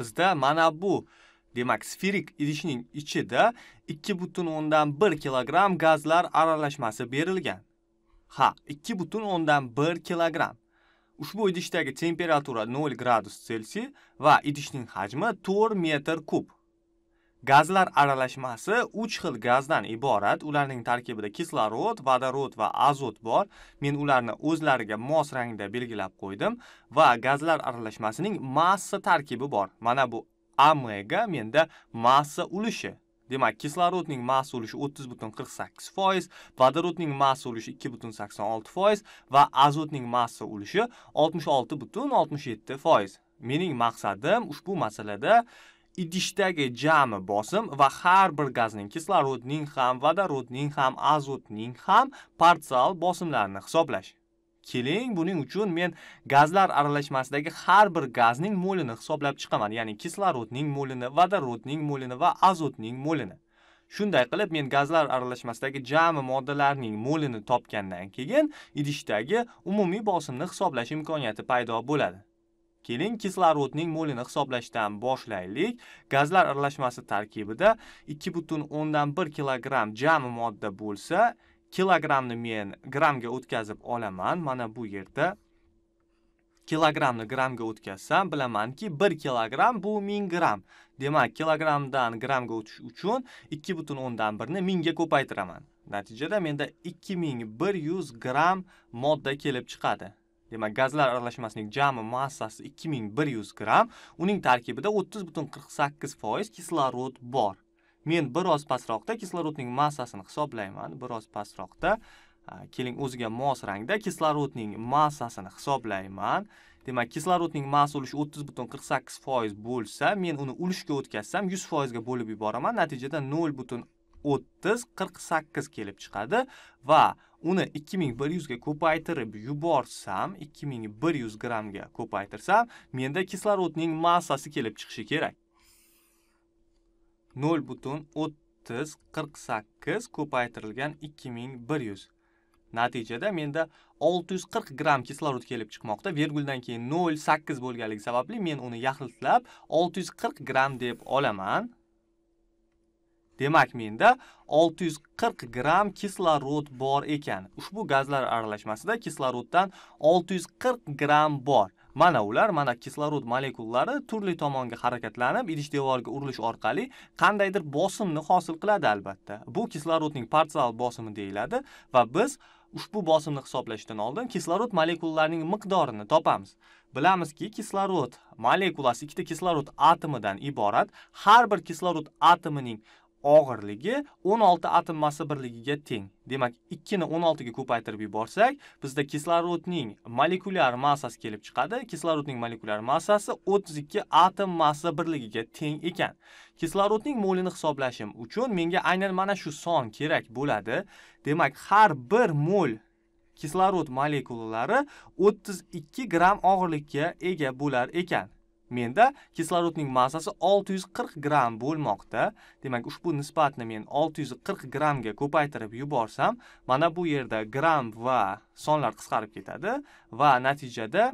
bizda mana bu demak sferik idishning ichida ikki butun o'ndan bir kilogramm gazlar aralashmasi berilgan ha ikki butun o'ndan bir kilogramm ushbu idishdagi temperatura 0 gradus selsiy va idishning hajmi 4 metr kub Gazlar aralashmasi 3 xil gazdan iborat. Ularning tarkibida kislorod, vodorod va azot bor. Men ularni o'zlariga mos rangda belgilab qo'ydim va gazlar aralashmasining massa tarkibi bor. Mana bu AMG menda massa ulushi. Demak, kislorodning massa ulushi 30.48%, vodorodning massa ulushi 2.86% va azotning massa ulushi 66.67%. Mening maqsadim ushbu masalada idishdagi jami bosim va har bir gazning kislorodning ham vodorodning ham azotning ham partsial bosimlarini hisoblash keling buning uchun men gazlar aralashmasidagi har bir gazning molini hisoblab chiqaman ya'ni kislorodning molini vodorodning molini va azotning molini shunday qilib men gazlar aralashmasidagi jami moddalarning molini topgandan keyin idishdagi umumiy bosimni hisoblash imkoniyati paydo bo'ladi Keling, kislorodning molini hisoblashdan boshlaylik. Gazlar aralashmasi tarkibida 2,1 kg jami modda bo'lsa, kilogrammni men grammga o'tkazib olaman. Mana bu yerda kilogrammni grammga o'tkazsam, bilamanki 1 kg bu 1000 gram. Demak, kilogrammdan grammga o'tish uchun 2,1 ni 1000 ga ko'paytiraman. Natijada menda 2100 gram modda kelib chiqadi. demak gazlar aralashmasining jami massasi ikki ming bir yuz gramm uning tarkibida o'ttiz butun qirq sakkiz foiz kislorod bor men biroz pastroqda kislorodning massasini hisoblayman biroz pastroqda keling o'ziga mos rangda kislorodning massasini hisoblayman demak kislorodning massa ulushi o'ttiz butun qirq sakkiz foiz bo'lsa men uni ulushga o'tkazsam yuz foizga bo'lib yuboraman natijada nol butun o'ttiz qirq sakkiz kelib chiqadi va uni 2100 ga ko'paytirib yuborsam 2100 grammga ko'paytirsam menda kislorodning massasi kelib chiqishi kerak 0 butun 48 ko'paytirilgan 2100 natijada menda 640 gramm kislorod kelib chiqmoqda verguldan keyin 0,8 bo'lganligi sababli men uni yaxlitlab 640 gramm deb olaman demak menda 640 gram kislorod bor ekan ushbu gazlar aralashmasida kisloroddan 640 gram bor mana ular mana kislorod molekulalari turli tomonga harakatlanib idish devoriga urilish orqali qandaydir bosimni hosil qiladi albatta bu kislorodning partsial bosimi deyiladi va biz ushbu bosimni hisoblashdan oldin kislorod molekulalarining miqdorini topamiz bilamizki kislorod molekulasi ikkita kislorod atomidan iborat har bir kislorod atomining og'irligi 16 atom massa birligiga teng demak 2 ni 16 ga ko'paytirib yuborsak bizda kislorodning molekulyar massasi kelib chiqadi kislorodning molekulyar massasi 32 atom massa birligiga teng ekan kislorodning molini hisoblashim uchun menga aynan mana shu son kerak bo'ladi demak har bir mol kislorod molekulalari 32 gramm og'irlikka ega bo'lar ekan menda kislorodning massasi 640 gramm bo'lmoqda demak ushbu nisbatni men 640 grammga ko'paytirib yuborsam mana bu yerda gram va sonlar qisqarib ketadi va natijada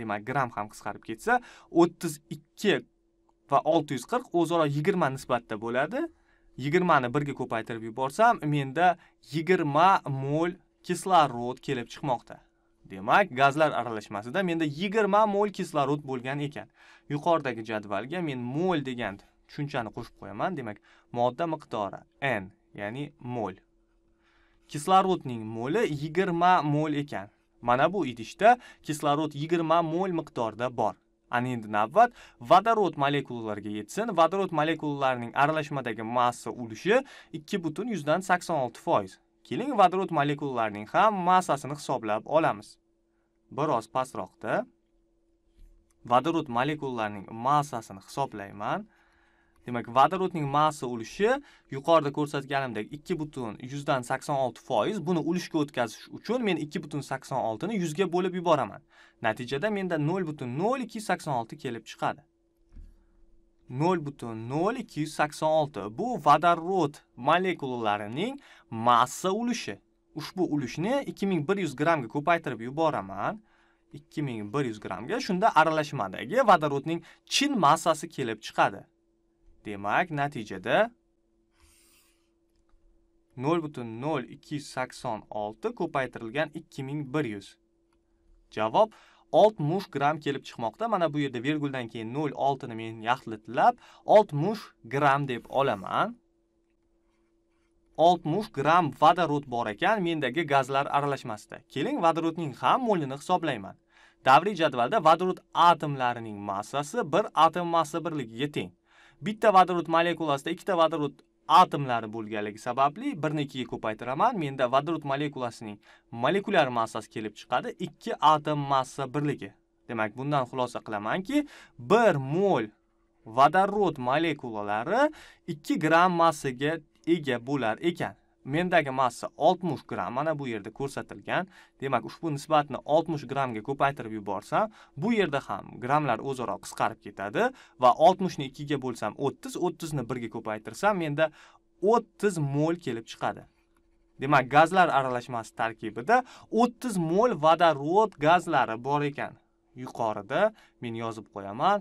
demak gram ham qisqarib ketsa 32 va 640 o'zaro 20 nisbatda bo'ladi 20 ni 1 ga ko'paytirib yuborsam menda 20 mol kislorod kelib chiqmoqda Demak, gazlar aralashmasida menda 20 mol kislorod bo'lgan ekan. Yuqoridagi jadvalga men mol degan tushunchani qo'shib qo'yaman. Demak, modda miqdori n, ya'ni mol. Kislorodning moli 20 mol ekan. Mana bu idishda kislorod 20 mol miqdorda bor. ana endi navbat vodorod molekulalariga yetsin vodorod molekulalarining aralashmadagi massa ulushi 2.86%. butun yuzdan sakson olti foiz Keling, vodorod molekulalarining ham massasini hisoblab olamiz. Biroz pastroqda vodorod molekulalarining massasini hisoblayman. Demak, vodorodning massa ulushi yuqorida ko'rsatganimdek 2.186%. Buni ulushga o'tkazish uchun men 2.86 ni 100 ga bo'lib yuboraman. Natijada menda 0.0286 kelib chiqadi. 0,0286 bu vodorod molekulalarining massa ulushi. Ushbu ulushni 2100 grammga ko'paytirib yuboraman. 2100 grammga shunda aralashmadagi vodorodning chin massasi kelib chiqadi. Demak, natijada 0,0286 ko'paytirilgan 2100. Javob 60 gramm kelib chiqmoqda mana bu yerda verguldan keyin 0.6 ni men yaxlitlab 60 gramm deb olaman 60 gramm vodorod bor ekan mendagi gazlar aralashmasida keling vodorodning ham molini hisoblayman davriy jadvalda vodorod atomlarining massasi bir atom massa birligiga teng bitta vodorod molekulasida ikkita vodorod atomlari bo'lganligi sababli birni ikkiga ko'paytiraman menda vodorod molekulasining molekulyar massasi kelib chiqadi ikki atom massa birligi demak bundan xulosa qilamanki bir mol vodorod molekulalari ikki gramm massaga ega bo'lar ekan mendagi massa 60 gramm mana bu yerda ko'rsatilgan demak ushbu nisbatni 60 grammga ko'paytirib yuborsam bu yerda ham grammlar o'zaro qisqarib ketadi va 60 ni 2 ga bo'lsam 30 30 ni 1 ga ko'paytirsam menda 30 mol kelib chiqadi demak gazlar aralashmasi tarkibida 30 mol vodorod gazlari bor ekan yuqorida men yozib qo'yaman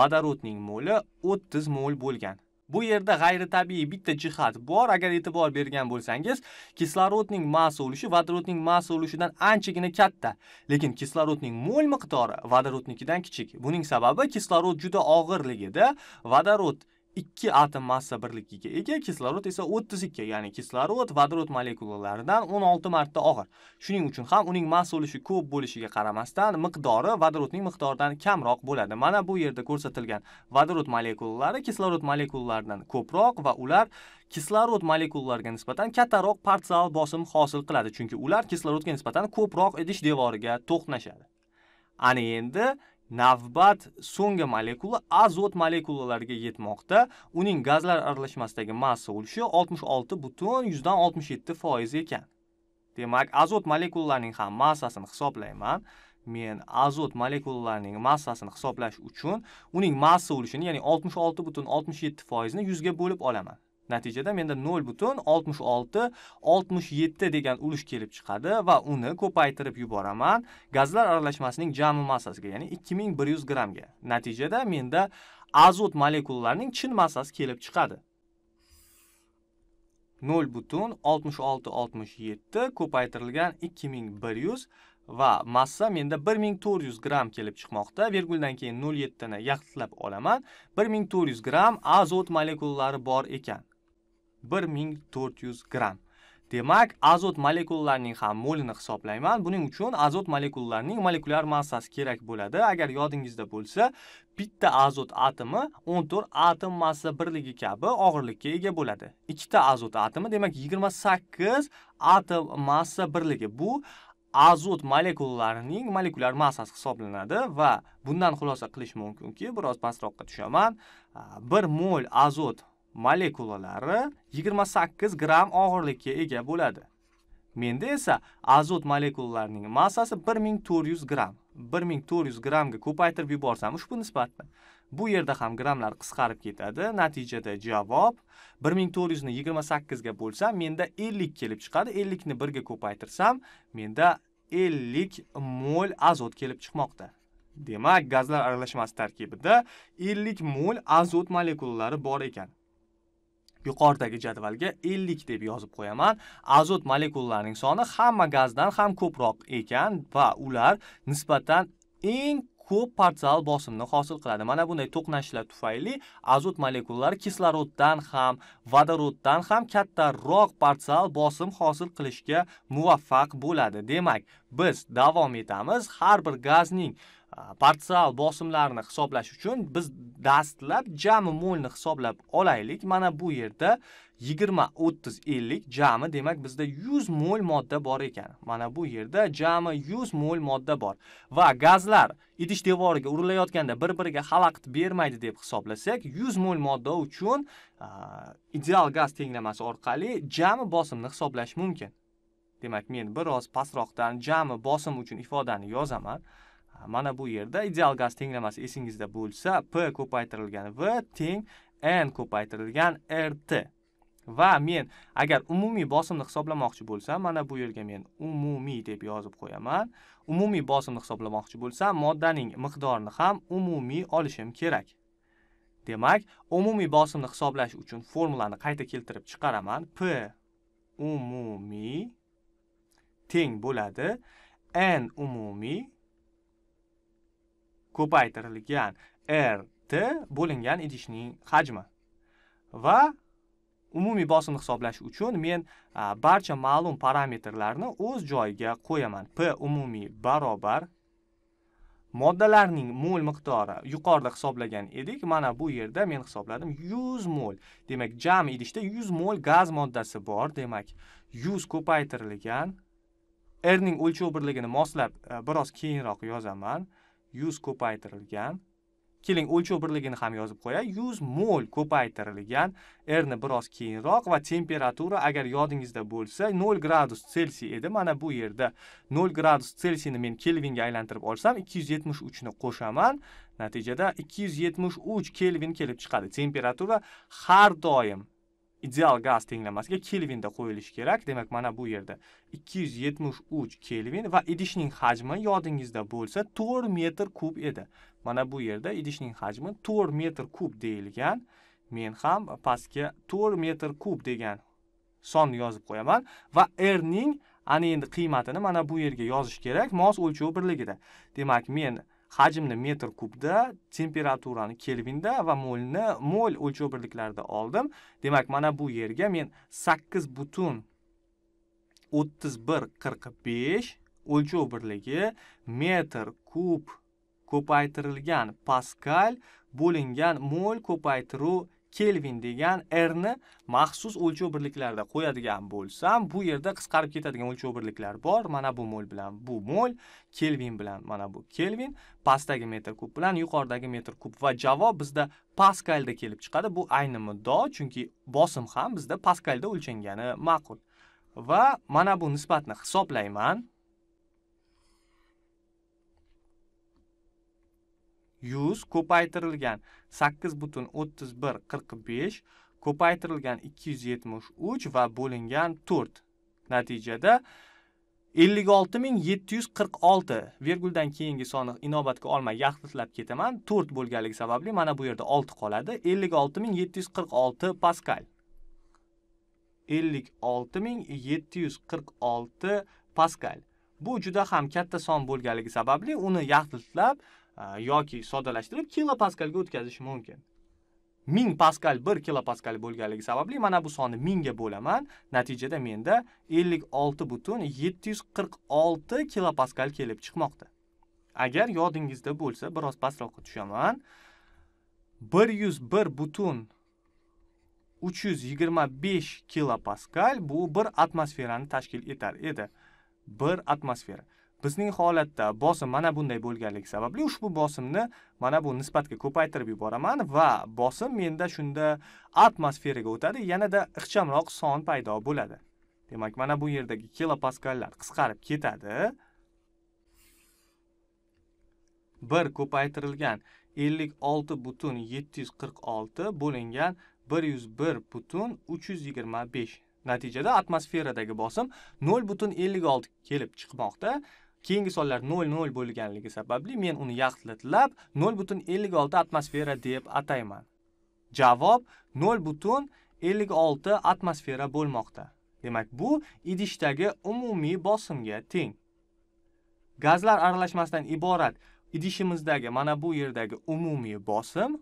vodorodning moli 30 mol bo'lgan Bu yerda g'ayritabiiy bitta jihat bor. Agar e'tibor bergan bo'lsangiz, kislorodning massa ulushi vodorodning massa ulushidan anchagina katta, lekin kislorodning mol miqdori vodorodnikidan kichik. Buning sababi kislorod juda og'irligida, vodorod 2 atom massa birligiga ega kislorod esa 32, ya'ni kislorod vodorod molekulalaridan 16 marta og'ir. Shuning uchun ham uning massa ulushi ko'p bo'lishiga qaramasdan miqdori vodorodning miqdoridan kamroq bo'ladi. Mana bu yerda ko'rsatilgan vodorod molekulalari kislorod molekulalaridan ko'proq va ular kislorod molekulalariga nisbatan kattaroq partsial bosim hosil qiladi, chunki ular kislorodga nisbatan ko'proq idish devoriga to'qnashadi. Ana endi navbat so'nggi molekula azot molekulalariga yetmoqda uning gazlar aralashmasidagi massa ulushi 66 butun 67 foiz ekan demak azot molekulalarining ham massasini hisoblayman men azot molekulalarining massasini hisoblash uchun uning massa ulushini ya'ni 66 butun 67 foizini bo'lib olaman Natijada menda 0 butun 66 67 degan ulush kelib chiqadi va uni ko'paytirib yuboraman gazlar aralashmasining jami massasiga ya'ni 2100 grammga. Natijada menda azot molekulalarining chin massasi kelib chiqadi. 0 butun 66 67 ko'paytirilgan 2100 va massa menda 1400 gramm kelib chiqmoqda. Verguldan keyin 0.7 ni yaxlitlab olaman. 1400 gramm azot molekulalari bor ekan. 1400 gram. demak azot molekulalarining ham molini hisoblayman buning uchun azot molekulalarining molekulyar massasi kerak bo'ladi agar yodingizda bo'lsa bitta azot atomi 14 atom massa birligi kabi og'irlikka ega bo'ladi ikkita azot atomi demak 28 atom massa birligi bu azot molekulalarining molekulyar massasi hisoblanadi va bundan xulosa qilish mumkinki biroz pastroqqa tushaman 1 mol azot molekulalari 28 gram og'irlikka ega bo'ladi. Menda esa azot molekulalarining massasi 1400 gram. 1400 ga ko'paytirib yuborsam ushbu nisbatni. Bu yerda ham gramlar qisqarib ketadi. Natijada javob 1400 ni 28 ga bo'lsam, menda 50 kelib chiqadi. 50 ni 1 ga ko'paytirsam, menda 50 mol azot kelib chiqmoqda. Demak, gazlar aralashmasi tarkibida 50 mol azot molekulalari bor ekan. yuqoridagi jadvalga 50 deb yozib qo'yaman azot molekulalarining soni hamma gazdan ham ko'proq ekan va ular nisbatan eng ko'p partial bosimni hosil qiladi mana bunday to'qnashishlar tufayli azot molekulalari kisloroddan ham vodoroddan ham kattaroq partial bosim hosil qilishga muvaffaq bo'ladi demak biz davom etamiz har bir gazning partial bosimlarini hisoblash uchun biz dastlab jami mo'lni hisoblab olaylik mana bu yerda 20 30 50 jami demak bizda 100 mol modda bor ekan mana bu yerda jami 100 mol modda bor va gazlar idish devoriga urilayotganda bir biriga xalaqit bermaydi deb hisoblasak 100 mol modda uchun ideal gaz tenglamasi orqali jami bosimni hisoblash mumkin demak men biroz pastroqdan jami bosim uchun ifodani yozaman mana bu yerda ideal gaz tenglamasi esingizda bo'lsa p ko'paytirilgan v teng n ko'paytirilgan rt va men agar umumiy bosimni hisoblamoqchi bo'lsam mana bu yerga men umumiy deb yozib qo'yaman umumiy bosimni hisoblamoqchi bo'lsam moddaning miqdorini ham umumiy olishim kerak demak umumiy bosimni hisoblash uchun formulani qayta keltirib chiqaraman p umumiy teng bo'ladi n umumiy ko'paytirilgan rt bo'lingan idishning hajmi va umumiy bosimni hisoblash uchun men barcha ma'lum parametrlarni o'z joyiga qo'yaman p umumiy barobar moddalarning mol miqdori yuqorida hisoblagan edik mana bu yerda men hisobladim 100 mol demak jami idishda 100 mol gaz moddasi bor demak 100 ko'paytirilgan r ning o'lchov birligini moslab biroz keyinroq yozaman 100 ko'paytirilgan keling o'lchov birligini ham yozib qo'yay 100 mol ko'paytirilgan r ni biroz keyinroq va temperatura agar yodingizda bo'lsa 0 gradus selsiy edi mana bu yerda 0 gradus selsiyni men kelvinga aylantirib olsam 273 ni qo'shaman natijada 273 kelvin kelib chiqadi temperatura har doim ideal gaz tenglamasiga kelvinda qo'yilishi kerak demak mana bu yerda 273 kelvin va idishning hajmi yodingizda bo'lsa 4 metr kub edi mana bu yerda idishning hajmi 4 metr kub deyilgan men ham pastga 4 metr kub degan sonni yozib qo'yaman va r ning ana endi qiymatini mana bu yerga yozish kerak mos o'lchov birligida demak men hajmni metr kubda temperaturani kelvinda va molni mol o'lchov birliklarida oldim demak mana bu yerga men sakkiz butun o'ttiz bir qirq besh o'lchov birligi metr kub ko'paytirilgan paskal bo'lingan mol ko'paytiruv kelvin degan rni maxsus o'lchov birliklarida qo'yadigan bo'lsam bu yerda qisqarib ketadigan o'lchov birliklar bor mana bu mol bilan bu mol kelvin bilan mana bu kelvin pastdagi metr kub bilan yuqoridagi metr kub va javob bizda paskalda kelib chiqadi bu ayni muddao chunki bosim ham bizda paskalda o'lchangani ma'qul va mana bu nisbatni hisoblayman yuz ko'paytirilgan sakkiz butun o'ttiz bir qirq besh ko'paytirilgan ikki yuz yetmish uch va bo'lingan to'rt natijada ellik olti ming yetti yuz qirq olti virguldan keyingi sonni inobatga olmay yaxlitlab ketaman to'rt bo'lganligi sababli mana bu yerda olti qoladi ellik olti ming yetti yuz qirq olti paskal ellik olti ming yetti yuz qirq olti paskal bu juda ham katta son bo'lganligi sababli uni yaxlitlab yoki soddalashtirib kilopaskalga o'tkazish mumkin ming paskal bir kilopaskal bo'lganligi sababli mana bu sonni mingga bo'laman natijada menda ellik olti butun yetti yuz qirq olti kilopaskal kelib chiqmoqda agar yodingizda bo'lsa biroz pastroqqa tushaman bir yuz bir butun uch yuz yigirma besh kilopaskal bu bir atmosferani tashkil etar edi bir atmosfera Bizning holatda bosim mana bunday bo'lganligi sababli ushbu bosimni mana bu nisbatga ko'paytirib yuboraman va bosim menda shunda atmosferaga o'tadi, yanada ixchamroq son paydo bo'ladi. Demak, mana bu yerdagi kilopaskallar qisqarib ketadi. 1 ko'paytirilgan 56.746 bo'lingan 101.325. Natijada atmosferadagi bosim 0.56 kelib chiqmoqda keyingi sonlar nol nol bo'lganligi sababli men uni yaxlitlab nol butun ellik olti atmosfera deb atayman javob nol butun ellik olti atmosfera bo'lmoqda demak bu idishdagi umumiy bosimga teng gazlar aralashmasidan iborat idishimizdagi mana bu yerdagi umumiy bosim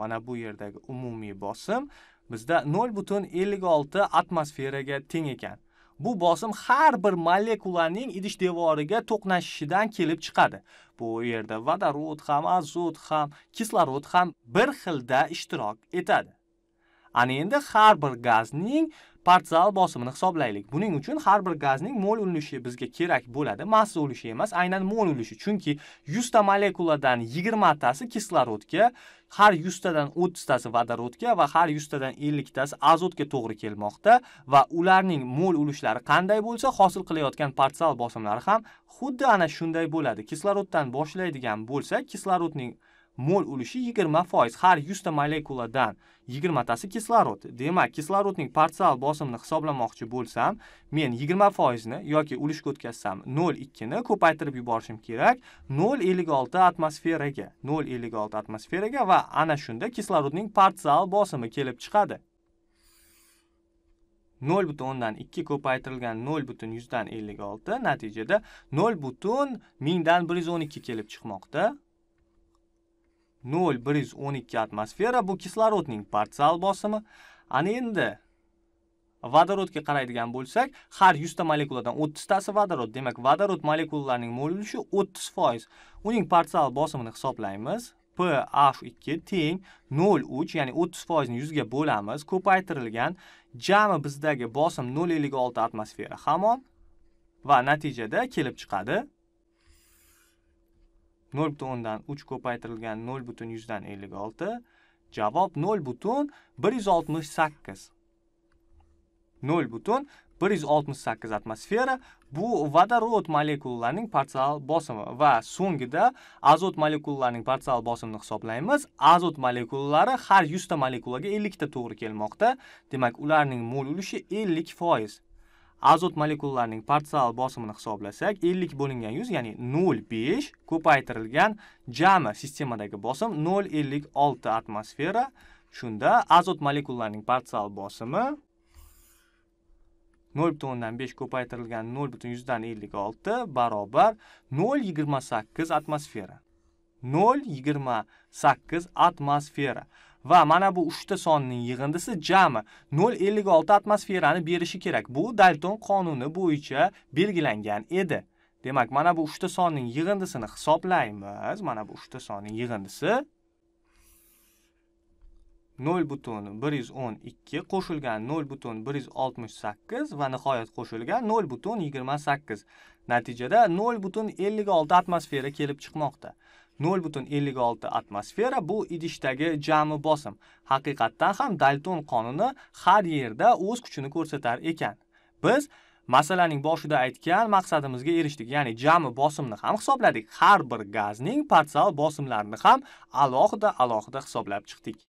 mana bu yerdagi umumiy bosim bizda nol butun ellik olti atmosferaga teng ekan Bu bosim har bir molekulaning idish devoriga to'qnashishidan kelib chiqadi. Bu yerda vodorod ham, azot ham, kislorod ham bir xilda ishtirok etadi. Ana endi har bir gazning partsal bosimini hisoblaylik. Buning uchun har bir gazning mol ulushi bizga kerak bo'ladi. Massa ulushi emas, aynan mol ulushi. Chunki 100 ta molekuladan 20 tasi kislorodga, har 100 tadan 30 tasi vodorodga va har 100 tadan 50 tasi azotga to'g'ri kelmoqda va ularning mol ulushlari qanday bo'lsa, hosil qilayotgan partsal bosimlari ham xuddi ana shunday bo'ladi. Kisloroddan boshlaydigan bo'lsak, kislorodning mol ulushi yigirma foiz har yuzta molekuladan yigirmatasi kislorod demak kislorodning partsial bosimini hisoblamoqchi bo'lsam men yigirma foizni yoki ulushga o'tkazsam nol ikkini ko'paytirib yuborishim kerak nol ellik olti atmosferaga nol ellik olti atmosferaga va ana shunda kislorodning partsial bosimi kelib chiqadi nol butun o'ndan ikki ko'paytirilgan nol butun yuzdan ellik olti natijada nol butun mingdan bir yuz o'n ikki kelib chiqmoqda 0,112 atmosfera bu kislorodning partsial bosimi. Ana endi vodorodga qaraydigan bo'lsak, har 100 ta molekuladan 30 tasi vodorod. Demak, vodorod molekulalarining mol ulushi 30%. Uning partsial bosimini hisoblaymiz. PH2 teng 0,3, ya'ni 30% ni 100 ga bo'lamiz. Ko'paytirilgan jami bizdagi bosim 0,56 atmosfera hamon va natijada kelib chiqadi nol butun o'ndan uch ko'paytirilgan nol butun yuzdan ellik olti javob nol butun bir yuz oltmish sakkiz nol butun bir yuz oltmish sakkiz atmosfera bu vodorod molekulalarining parsial bosimi va so'ngida azot molekulalarining parsial bosimini hisoblaymiz azot molekulalari har yuzta molekulaga ellikta to'g'ri kelmoqda demak ularning mol ulushi ellik foiz azot molekullarning partsial bosimini hisoblasak 50 bo'lingan 100 ya'ni 0,5 ko'paytirilgan jami sistemadagi bosim 0,56 atmosfera shunda azot molekullarning partsial bosimi 0.5 ko'paytirilgan 0.156 barobar 0.28 atmosfera 0.28 atmosfera va mana bu uchta sonning yig'indisi jami 0.56 atmosferani berishi kerak. Bu Dalton qonuni bo'yicha belgilangan edi. Demak, mana bu uchta sonning yig'indisini hisoblaymiz. Mana bu uchta sonning yig'indisi 0.112 butun qo'shilgan 0.168 butun va nihoyat qo'shilgan 0.28. butun Natijada 0.56 butun atmosfera kelib chiqmoqda. 0.56 atmosfera bu idishdagi jami bosim haqiqatdan ham dalton qonuni har yerda o'z kuchini ko'rsatar ekan biz masalaning boshida aytgan maqsadimizga erishdik ya'ni jami bosimni ham hisobladik har bir gazning parsial bosimlarini ham alohida alohida hisoblab chiqdik